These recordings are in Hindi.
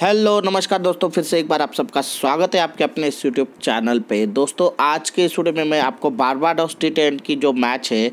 हेलो नमस्कार दोस्तों फिर से एक बार आप सबका स्वागत है आपके अपने इस यूट्यूब चैनल पे दोस्तों आज के इस वीडियो में मैं आपको बारबाडोस टी टेन की जो मैच है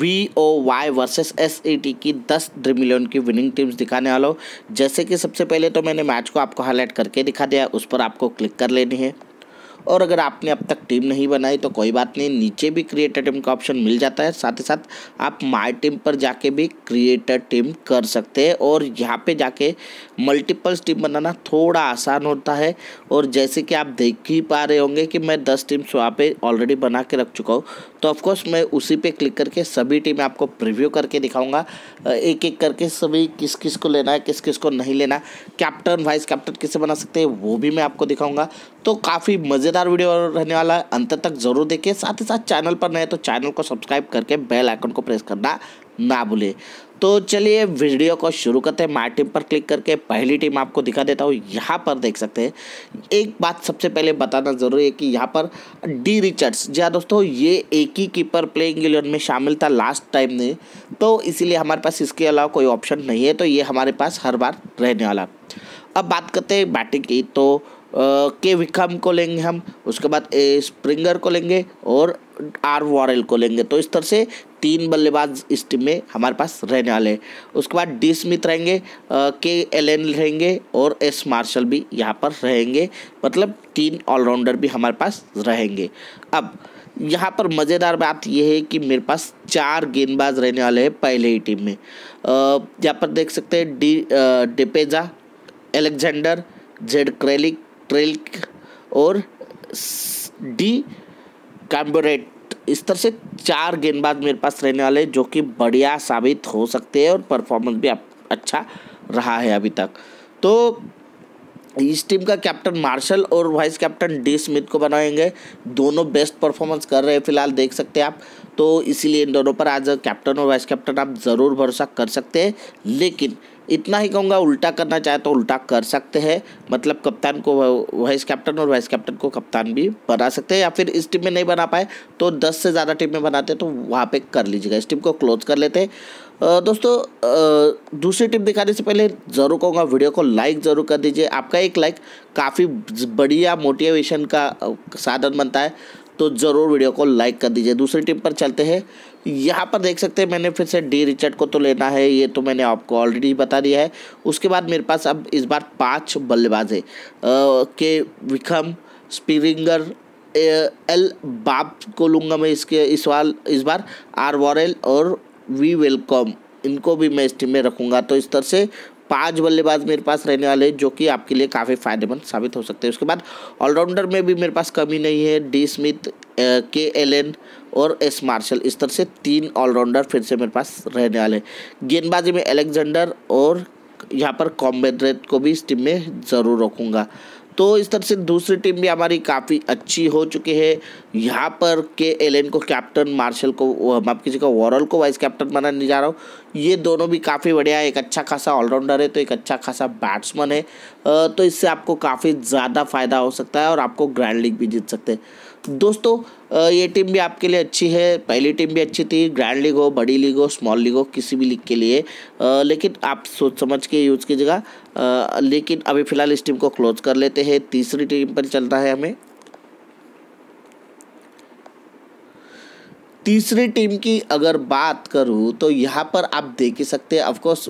V O Y versus S E T की दस ड्रीमिलियन की विनिंग टीम्स दिखाने वाला हूँ जैसे कि सबसे पहले तो मैंने मैच को आपको हाईलाइट करके दिखा दिया उस पर आपको क्लिक कर लेनी है और अगर आपने अब तक टीम नहीं बनाई तो कोई बात नहीं नीचे भी क्रिएटर टीम का ऑप्शन मिल जाता है साथ ही साथ आप माई टीम पर जाके भी क्रिएटर टीम कर सकते हैं और यहाँ पे जाके मल्टीपल्स टीम बनाना थोड़ा आसान होता है और जैसे कि आप देख ही पा रहे होंगे कि मैं दस टीम्स वहाँ पर ऑलरेडी बना के रख चुका हूँ तो ऑफकोर्स मैं उसी पे क्लिक करके सभी टीमें आपको प्रीव्यू करके दिखाऊंगा एक एक करके सभी किस किस को लेना है किस किस को नहीं लेना कैप्टन वाइस कैप्टन किसे बना सकते हैं वो भी मैं आपको दिखाऊंगा तो काफ़ी मज़ेदार वीडियो रहने वाला है अंत तक ज़रूर देखिए साथ ही साथ चैनल पर नए तो चैनल को सब्सक्राइब करके बेल आइकन को प्रेस करना ना भूलें तो चलिए वीडियो को शुरू करते हैं मार टीम पर क्लिक करके पहली टीम आपको दिखा देता हूँ यहाँ पर देख सकते हैं एक बात सबसे पहले बताना ज़रूरी है कि यहाँ पर डी रिचर्ड्स जहाँ दोस्तों ये एक ही कीपर प्लेइंग इलेवन में शामिल था लास्ट टाइम ने तो इसीलिए हमारे पास इसके अलावा कोई ऑप्शन नहीं है तो ये हमारे पास हर बार रहने वाला अब बात करते हैं बैटिंग की तो के विकम को लेंगे हम उसके बाद ए स्प्रिंगर को लेंगे और आर वॉरल को लेंगे तो इस तरह से तीन बल्लेबाज इस टीम में हमारे पास रहने वाले हैं उसके बाद डी स्मिथ रहेंगे के एलेन रहेंगे और एस मार्शल भी यहाँ पर रहेंगे मतलब तीन ऑलराउंडर भी हमारे पास रहेंगे अब यहाँ पर मज़ेदार बात यह है कि मेरे पास चार गेंदबाज रहने वाले हैं पहले ही टीम में यहाँ पर देख सकते हैं डी डिपेजा एलेक्जेंडर जेड क्रेलिक ट्रेल और डी कैम्बोरेट इस तरह से चार गेंदबाज मेरे पास रहने वाले जो कि बढ़िया साबित हो सकते हैं और परफॉर्मेंस भी अच्छा रहा है अभी तक तो इस टीम का कैप्टन मार्शल और वाइस कैप्टन डी स्मिथ को बनाएंगे दोनों बेस्ट परफॉर्मेंस कर रहे हैं फिलहाल देख सकते हैं आप तो इसीलिए इन दोनों पर आज कैप्टन और वाइस कैप्टन आप ज़रूर भरोसा कर सकते हैं लेकिन इतना ही कहूँगा उल्टा करना चाहे तो उल्टा कर सकते हैं मतलब कप्तान को वाइस कैप्टन और वाइस कैप्टन को कप्तान भी बना सकते हैं या फिर इस टीम में नहीं बना पाए तो दस से ज़्यादा टीम में बनाते हैं तो वहाँ पे कर लीजिएगा इस टीम को क्लोज कर लेते हैं दोस्तों दूसरी टीम दिखाने से पहले ज़रूर कहूँगा वीडियो को लाइक ज़रूर कर दीजिए आपका एक लाइक काफ़ी बढ़िया मोटिवेशन का साधन बनता है तो ज़रूर वीडियो को लाइक कर दीजिए दूसरी टीम पर चलते हैं यहाँ पर देख सकते हैं मैंने फिर से डी रिचर्ड को तो लेना है ये तो मैंने आपको ऑलरेडी बता दिया है उसके बाद मेरे पास अब इस बार पाँच बल्लेबाज है के विकम स्पिरिंगर एल बाप को लूँगा मैं इसके इस वाल इस बार आर वॉरल और वी वेलकॉम इनको भी मैं इस टीम में रखूँगा तो इस तरह से पांच बल्लेबाज मेरे पास रहने वाले हैं जो कि आपके लिए काफ़ी फायदेमंद साबित हो सकते हैं उसके बाद ऑलराउंडर में भी मेरे पास कमी नहीं है डी स्मिथ के एल एन और एस मार्शल इस तरह से तीन ऑलराउंडर फिर से मेरे पास रहने वाले हैं गेंदबाजी में एलेक्जेंडर और यहाँ पर कॉम्बेड्रेट को भी इस टीम में ज़रूर रखूँगा तो इस तरह से दूसरी टीम भी हमारी काफ़ी अच्छी हो चुकी है यहाँ पर के एलेन को कैप्टन मार्शल को माफ किसी को वॉरल को वाइस कैप्टन बनाने जा रहा हूँ ये दोनों भी काफ़ी बढ़िया है एक अच्छा खासा ऑलराउंडर है तो एक अच्छा खासा बैट्समैन है तो इससे आपको काफ़ी ज़्यादा फ़ायदा हो सकता है और आपको ग्रैंड लीग भी जीत सकते हैं दोस्तों ये टीम भी आपके लिए अच्छी है पहली टीम भी अच्छी थी ग्रैंड लीग हो बड़ी लीग हो स्मॉल लीग हो किसी भी लीग के लिए लेकिन आप सोच समझ के यूज़ कीजिएगा लेकिन अभी फ़िलहाल इस टीम को क्लोज कर लेते हैं तीसरी टीम पर चलता है हमें तीसरी टीम की अगर बात करूँ तो यहाँ पर आप देख ही सकते हैं ऑफकोर्स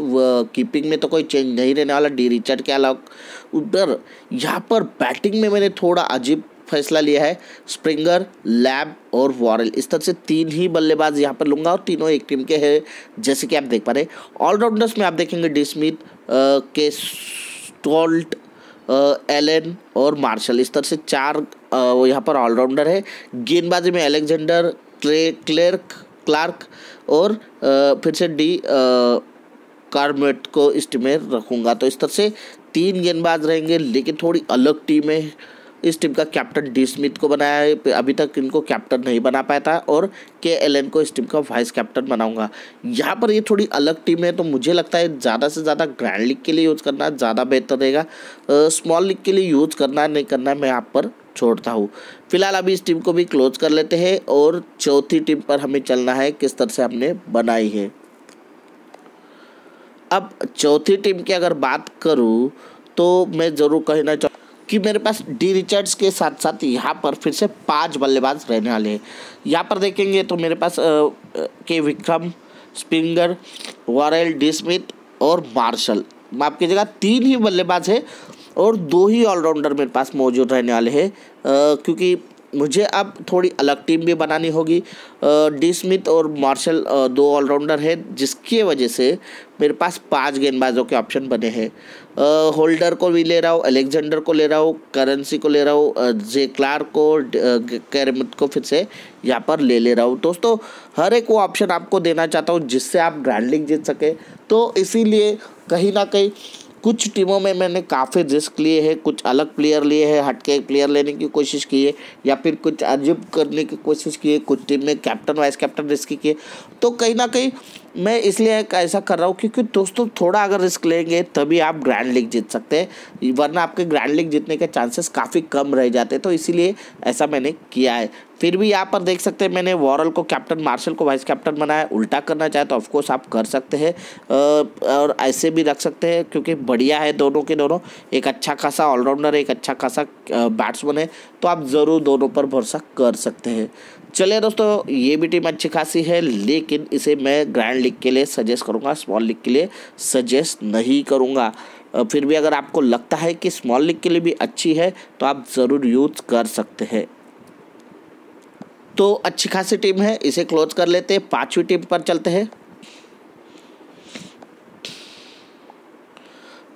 कीपिंग में तो कोई चेंज नहीं रहने वाला डी रिचर्ड के अलावा उधर यहाँ पर बैटिंग में मैंने थोड़ा अजीब फैसला लिया है स्प्रिंगर लैब और वॉरल इस तरह से तीन ही बल्लेबाज यहाँ पर लूंगा और तीनों एक टीम के हैं जैसे कि आप देख पा रहे ऑलराउंडर्स में आप देखेंगे डिस्मिथ के स्टोल्ट एलन और मार्शल इस तरह से चार यहाँ पर ऑलराउंडर है गेंदबाजी में अलेक्जेंडर क्ले क्लेर्क क्लार्क और आ, फिर से डी कार्मेट को इस टीम में रखूँगा तो इस तरह से तीन गेंदबाज रहेंगे लेकिन थोड़ी अलग टीम है इस टीम का कैप्टन डी स्मिथ को बनाया है अभी तक इनको कैप्टन नहीं बना पाया था और के एल एन को इस टीम का वाइस कैप्टन बनाऊंगा यहाँ पर ये थोड़ी अलग टीम है तो मुझे लगता है ज़्यादा से ज़्यादा ग्रैंड लीग के लिए यूज़ करना ज़्यादा बेहतर रहेगा स्मॉल लीग के लिए यूज़ करना नहीं करना मैं आप पर छोड़ता हूँ फिलहाल अभी इस टीम को भी क्लोज कर लेते हैं और चौथी टीम पर हमें चलना है किस तरह से हमने बनाई है अब चौथी टीम की अगर बात करूँ तो मैं ज़रूर कहना चाहूँ कि मेरे पास डी रिचर्ड्स के साथ साथ यहाँ पर फिर से पांच बल्लेबाज रहने वाले हैं यहाँ पर देखेंगे तो मेरे पास के विक्रम स्पिंगर वारेल डी स्मिथ और मार्शल माफ कीजिएगा तीन ही बल्लेबाज है और दो ही ऑलराउंडर मेरे पास मौजूद रहने वाले हैं क्योंकि मुझे अब थोड़ी अलग टीम भी बनानी होगी डी स्मिथ और मार्शल दो ऑलराउंडर हैं जिसके वजह से मेरे पास पांच गेंदबाजों के ऑप्शन बने हैं होल्डर को भी ले रहा हूँ अलेक्जेंडर को ले रहा हूँ करेंसी को ले रहा हूँ जे क्लार्क को कैरमिट को फिर से यहाँ पर ले ले रहा हूँ दोस्तों हर एक वो ऑप्शन आपको देना चाहता हूँ जिससे आप ग्रैंड लीग जीत सके तो इसीलिए कहीं ना कहीं कुछ टीमों में मैंने काफ़ी रिस्क लिए हैं कुछ अलग प्लेयर लिए हैं हटके प्लेयर लेने की कोशिश की है या फिर कुछ अजीब करने की कोशिश की है कुछ टीम में कैप्टन वाइस कैप्टन रिस्क किए तो कहीं ना कहीं मैं इसलिए ऐसा कर रहा हूँ क्योंकि दोस्तों थोड़ा अगर रिस्क लेंगे तभी आप ग्रैंड लीग जीत सकते हैं वरना आपके ग्रैंड लीग जीतने के चांसेस काफ़ी कम रह जाते तो इसीलिए ऐसा मैंने किया है फिर भी यहाँ पर देख सकते हैं मैंने वॉरल को कैप्टन मार्शल को वाइस कैप्टन बनाया उल्टा करना चाहे तो ऑफकोर्स आप कर सकते हैं और ऐसे भी रख सकते हैं क्योंकि बढ़िया है दोनों के दोनों एक अच्छा खासा ऑलराउंडर एक अच्छा खासा बैट्समैन है तो आप ज़रूर दोनों पर भरोसा कर सकते हैं चलिए दोस्तों ये भी टीम अच्छी खासी है लेकिन इसे मैं ग्रैंड लीग के लिए सजेस्ट करूँगा स्मॉल लीग के लिए सजेस्ट नहीं करूँगा फिर भी अगर आपको लगता है कि स्मॉल लीग के लिए भी अच्छी है तो आप ज़रूर यूज कर सकते हैं तो अच्छी खासी टीम है इसे क्लोज कर लेते हैं पांचवी टीम पर चलते हैं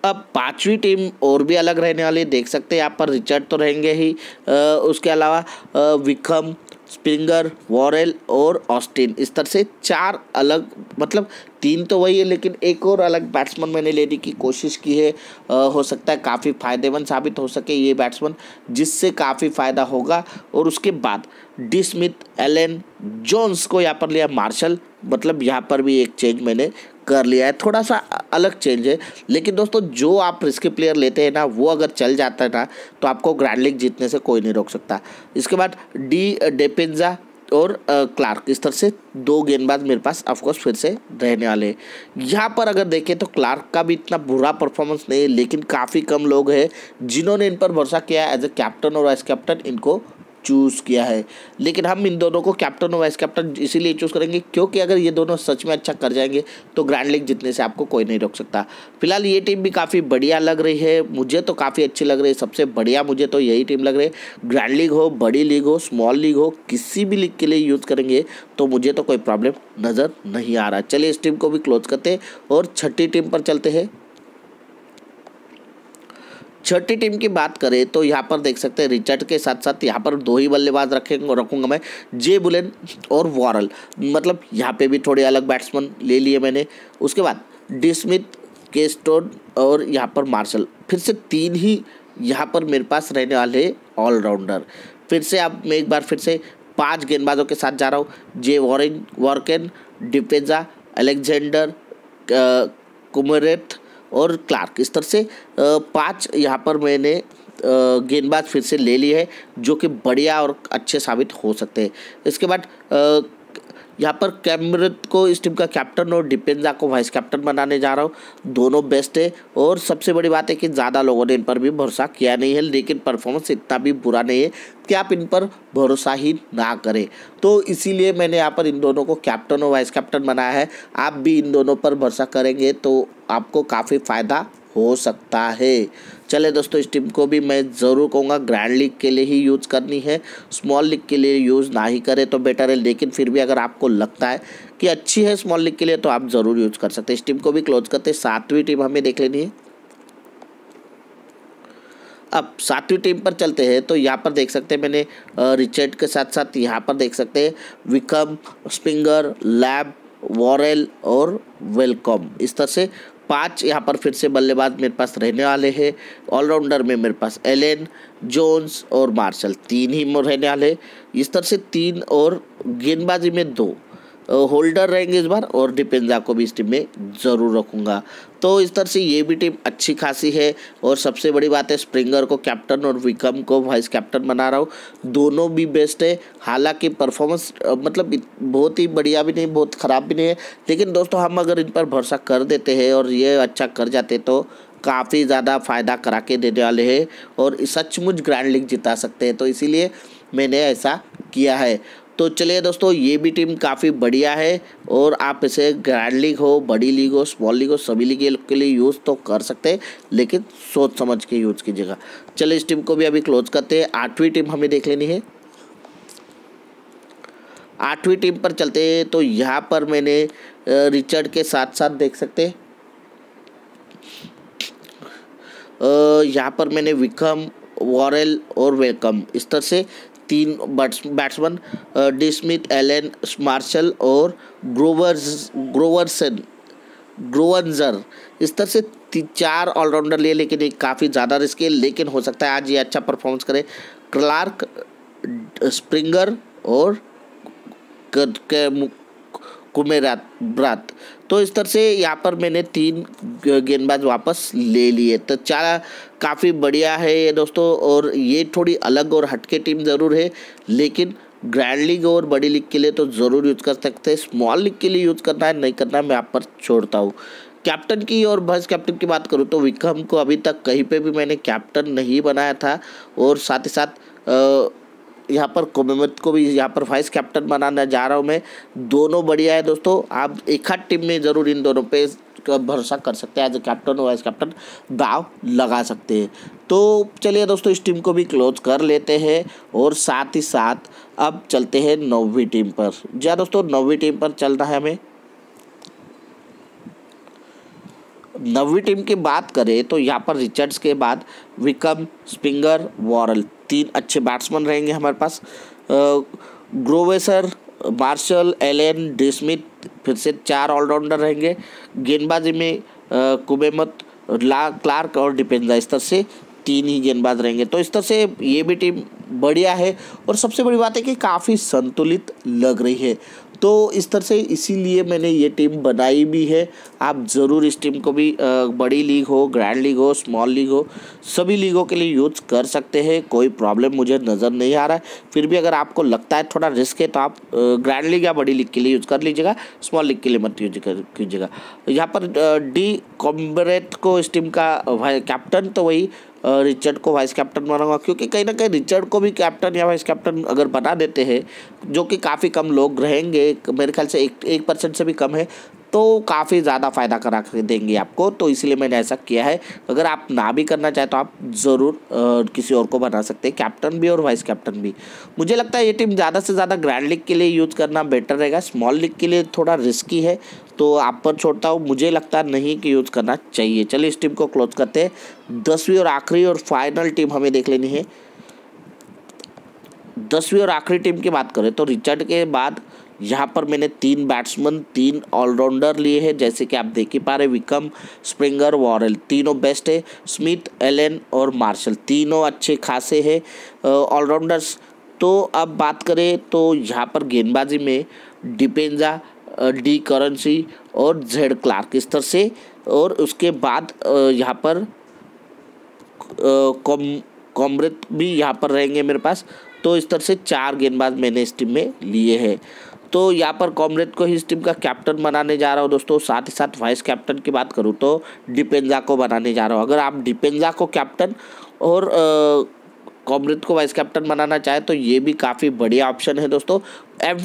अब पांचवी टीम और भी अलग रहने वाली देख सकते हैं यहाँ पर रिचर्ड तो रहेंगे ही आ, उसके अलावा विकम स्प्रिंगर वॉरेल और ऑस्टिन इस तरह से चार अलग मतलब तीन तो वही है लेकिन एक और अलग बैट्समैन मैंने लेने की कोशिश की है आ, हो सकता है काफ़ी फायदेमंद साबित हो सके ये बैट्समैन जिससे काफ़ी फ़ायदा होगा और उसके बाद डी स्मिथ एलन जोन्स को यहाँ पर लिया मार्शल मतलब यहाँ पर भी एक चेंज मैंने कर लिया है थोड़ा सा अलग चेंज है लेकिन दोस्तों जो आप रिस्की प्लेयर लेते हैं ना वो अगर चल जाता है ना तो आपको ग्रैंड लीग जीतने से कोई नहीं रोक सकता इसके बाद डी डेपेंजा और क्लार्क इस तरह से दो गेंदबाज मेरे पास ऑफकोर्स फिर से रहने वाले हैं यहाँ पर अगर देखें तो क्लार्क का भी इतना बुरा परफॉर्मेंस नहीं है लेकिन काफ़ी कम लोग हैं जिन्होंने इन पर भरोसा किया है एज ए कैप्टन और वाइस कैप्टन इनको चूज़ किया है लेकिन हम इन दोनों को कैप्टन और वाइस कैप्टन इसीलिए चूज़ करेंगे क्योंकि अगर ये दोनों सच में अच्छा कर जाएंगे तो ग्रैंड लीग जीतने से आपको कोई नहीं रोक सकता फिलहाल ये टीम भी काफ़ी बढ़िया लग रही है मुझे तो काफ़ी अच्छी लग रही है सबसे बढ़िया मुझे तो यही टीम लग रही है ग्रैंड लीग हो बड़ी लीग हो स्मॉल लीग हो किसी भी लीग के लिए यूज़ करेंगे तो मुझे तो कोई प्रॉब्लम नज़र नहीं आ रहा चलिए इस टीम को भी क्लोज करते हैं और छठी टीम पर चलते हैं छठी टीम की बात करें तो यहाँ पर देख सकते हैं रिचर्ड के साथ साथ यहाँ पर दो ही बल्लेबाज रखेंगे रखूँगा मैं जे बुलेन और वॉरल मतलब यहाँ पे भी थोड़े अलग बैट्समैन ले लिए मैंने उसके बाद डिस्मिथ के केस्टोन और यहाँ पर मार्शल फिर से तीन ही यहाँ पर मेरे पास रहने वाले ऑलराउंडर फिर से अब मैं एक बार फिर से पाँच गेंदबाजों के साथ जा रहा हूँ जे वॉरिंग वॉर्कन डिपेजा अलेक्जेंडर कुमरेथ और क्लार्क इस तरह से पांच यहाँ पर मैंने गेंदबाज फिर से ले ली है जो कि बढ़िया और अच्छे साबित हो सकते हैं इसके बाद यहाँ पर कैमरत को इस टीम का कैप्टन और डिपेंजा को वाइस कैप्टन बनाने जा रहा हूँ दोनों बेस्ट है और सबसे बड़ी बात है कि ज़्यादा लोगों ने इन पर भी भरोसा किया नहीं है लेकिन परफॉर्मेंस इतना भी बुरा नहीं है कि आप इन पर भरोसा ही ना करें तो इसीलिए मैंने यहाँ पर इन दोनों को कैप्टन और वाइस कैप्टन बनाया है आप भी इन दोनों पर भरोसा करेंगे तो आपको काफ़ी फ़ायदा हो सकता है चले दोस्तों इस टीम को भी मैं ज़रूर कहूँगा ग्रैंड लीग के लिए ही यूज़ करनी है स्मॉल लीग के लिए यूज़ ना ही करें तो बेटर है लेकिन फिर भी अगर आपको लगता है कि अच्छी है स्मॉल लीग के लिए तो आप ज़रूर यूज़ कर सकते हैं इस टीम को भी क्लोज करते हैं सातवीं टीम हमें देख लेनी है अब सातवीं टीम पर चलते हैं तो यहाँ पर देख सकते हैं मैंने रिचर्ड के साथ साथ यहाँ पर देख सकते हैं विकम स्पिंगर लैब वॉरेल और वेलकॉम इस तरह से पाँच यहाँ पर फिर से बल्लेबाज मेरे पास रहने वाले हैं ऑलराउंडर में मेरे पास एलेन जोन्स और मार्शल तीन ही रहने वाले इस तरह से तीन और गेंदबाजी में दो होल्डर रहेंगे इस बार और डिपेंजा को भी इस टीम में ज़रूर रखूँगा तो इस तरह से ये भी टीम अच्छी खासी है और सबसे बड़ी बात है स्प्रिंगर को कैप्टन और विकम को वाइस कैप्टन बना रहा हूँ दोनों भी बेस्ट है हालांकि परफॉर्मेंस मतलब बहुत ही बढ़िया भी नहीं बहुत ख़राब भी नहीं है लेकिन दोस्तों हम अगर इन पर भरोसा कर देते हैं और ये अच्छा कर जाते तो काफ़ी ज़्यादा फ़ायदा करा के देने वाले हैं और सचमुच ग्रैंड लीग जिता सकते हैं तो इसीलिए मैंने ऐसा किया है तो चलिए दोस्तों ये भी टीम काफ़ी बढ़िया है और आप इसे ग्रैंड लीग हो बड़ी लीग हो स्मॉल लीग हो सभी लीग के लिए यूज़ तो कर सकते हैं लेकिन सोच समझ के यूज़ कीजिएगा चलिए इस टीम को भी अभी क्लोज करते हैं आठवीं टीम हमें देख लेनी है आठवीं टीम पर चलते हैं तो यहाँ पर मैंने रिचर्ड के साथ साथ देख सकते यहाँ पर मैंने विकम वॉरल और वेलकम इस तरह से तीन batsman D Smith Allen Marshall और ग्रोवर्स ग्रोवर्सन ग्रोवनजर इस तरह से चार ऑलराउंडर लिए लेकिन एक काफ़ी ज़्यादा रिस्क है लेकिन हो सकता है आज ये अच्छा परफॉर्मेंस करे क्लार्क स्प्रिंगर और कुमेरा ब्रात तो इस तरह से यहाँ पर मैंने तीन गेंदबाज वापस ले लिए तो चार काफ़ी बढ़िया है ये दोस्तों और ये थोड़ी अलग और हटके टीम ज़रूर है लेकिन ग्रैंड लीग और बड़ी लीग के लिए तो ज़रूर यूज़ कर सकते हैं स्मॉल लीग के लिए यूज़ करना है नहीं करना है, मैं यहाँ पर छोड़ता हूँ कैप्टन की और वाइस कैप्टन की बात करूँ तो विक्रम को अभी तक कहीं पे भी मैंने कैप्टन नहीं बनाया था और साथ ही साथ यहाँ पर कोमेमत को भी यहाँ पर वाइस कैप्टन बनाना जा रहा हूँ मैं दोनों बढ़िया है दोस्तों आप एक हाथ टीम में ज़रूर इन दोनों पे भरोसा कर सकते हैं एज ए कैप्टन और वाइस कैप्टन दाव लगा सकते हैं तो चलिए दोस्तों इस टीम को भी क्लोज कर लेते हैं और साथ ही साथ अब चलते हैं नौवीं टीम पर जी हाँ दोस्तों नौवीं टीम पर चलना है हमें नवी टीम की बात करें तो यहाँ पर रिचर्ड्स के बाद विकम स्पिंगर वॉरल तीन अच्छे बैट्समैन रहेंगे हमारे पास ग्रोवेसर मार्शल एलेन डी स्मिथ फिर से चार ऑलराउंडर रहेंगे गेंदबाजी में कुबेमत ला क्लार्क और डिपेंजा इस तरह से तीन ही गेंदबाज रहेंगे तो इस तरह से ये भी टीम बढ़िया है और सबसे बड़ी बात है कि काफ़ी संतुलित लग रही है तो इस तरह से इसीलिए मैंने ये टीम बनाई भी है आप ज़रूर इस टीम को भी बड़ी लीग हो ग्रैंड लीग हो स्मॉल लीग हो सभी लीगों के लिए यूज कर सकते हैं कोई प्रॉब्लम मुझे नज़र नहीं आ रहा है फिर भी अगर आपको लगता है थोड़ा रिस्क है तो आप ग्रैंड लीग या बड़ी लीग के लिए यूज़ कर लीजिएगा स्मॉल लीग के लिए मत यूज कर कीजिएगा यहाँ पर डी कॉम्बरेट को इस टीम का कैप्टन तो वही रिचर्ड को वाइस कैप्टन बनाऊंगा क्योंकि कहीं ना कहीं रिचर्ड को भी कैप्टन या वाइस कैप्टन अगर बना देते हैं जो कि काफ़ी कम लोग रहेंगे मेरे ख्याल से एक एक परसेंट से भी कम है तो काफ़ी ज़्यादा फ़ायदा करा कर देंगे आपको तो इसलिए मैंने ऐसा किया है अगर आप ना भी करना चाहें तो आप ज़रूर किसी और को बना सकते हैं कैप्टन भी और वाइस कैप्टन भी मुझे लगता है ये टीम ज़्यादा से ज़्यादा ग्रैंड लीग के लिए यूज़ करना बेटर रहेगा स्मॉल लीग के लिए थोड़ा रिस्की है तो आप पर छोड़ता हूँ मुझे लगता नहीं कि यूज़ करना चाहिए चलिए इस टीम को क्लोज करते हैं दसवीं और आखिरी और फाइनल टीम हमें देख लेनी है दसवीं और आखिरी टीम की बात करें तो रिचर्ड के बाद यहाँ पर मैंने तीन बैट्समैन तीन ऑलराउंडर लिए हैं जैसे कि आप देख ही पा रहे विकम स्प्रिंगर वॉरल तीनों बेस्ट है स्मिथ एलन और मार्शल तीनों अच्छे खासे हैं ऑलराउंडर्स तो अब बात करें तो यहाँ पर गेंदबाजी में डिपेंजा डी करेंसी और जेड क्लार्क इस तरह से और उसके बाद यहाँ पर कॉम कॉमृत भी यहाँ पर रहेंगे मेरे पास तो इस तरह से चार गेंदबाज मैंने इस टीम में लिए हैं तो यहाँ पर कॉमरेड को ही इस टीम का कैप्टन बनाने जा रहा हूँ दोस्तों साथ ही साथ वाइस कैप्टन की बात करूँ तो डिपेंजा को बनाने जा रहा हूँ अगर आप डिपेंजा को कैप्टन और आ, कॉमरिथ को वाइस कैप्टन बनाना चाहे तो ये भी काफ़ी बढ़िया ऑप्शन है दोस्तों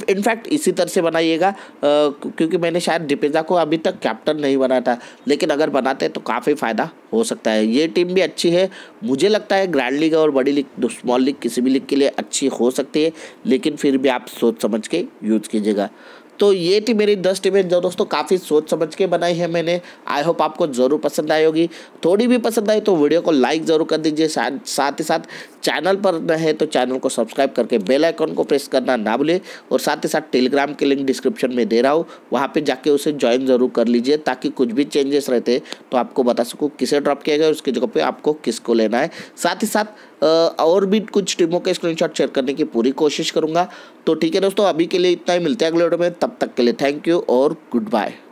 इनफैक्ट इसी तरह से बनाइएगा क्योंकि मैंने शायद डिपेजा को अभी तक कैप्टन नहीं बना था लेकिन अगर बनाते तो काफ़ी फ़ायदा हो सकता है ये टीम भी अच्छी है मुझे लगता है ग्रैंड लीग और बड़ी लीग स्मॉल लीग किसी भी लीग के लिए अच्छी हो सकती है लेकिन फिर भी आप सोच समझ के यूज़ कीजिएगा तो ये थी मेरी दस टीमें जो दोस्तों काफ़ी सोच समझ के बनाई है मैंने आई होप आपको ज़रूर पसंद आई होगी थोड़ी भी पसंद आई तो वीडियो को लाइक ज़रूर कर दीजिए साथ ही साथ चैनल पर रहे तो चैनल को सब्सक्राइब करके बेल आइकन को प्रेस करना ना भूले और साथ ही साथ टेलीग्राम के लिंक डिस्क्रिप्शन में दे रहा हूँ वहाँ पर जाके उसे ज्वाइन ज़रूर कर लीजिए ताकि कुछ भी चेंजेस रहते तो आपको बता सकूँ किसे ड्रॉप किया गया उसकी जगह पर आपको किसको लेना है साथ ही साथ और भी कुछ टीमों के स्क्रीन शेयर करने की पूरी कोशिश करूँगा तो ठीक है दोस्तों अभी के लिए इतना ही मिलते हैं अगले वीडियो में तब तक के लिए थैंक यू और गुड बाय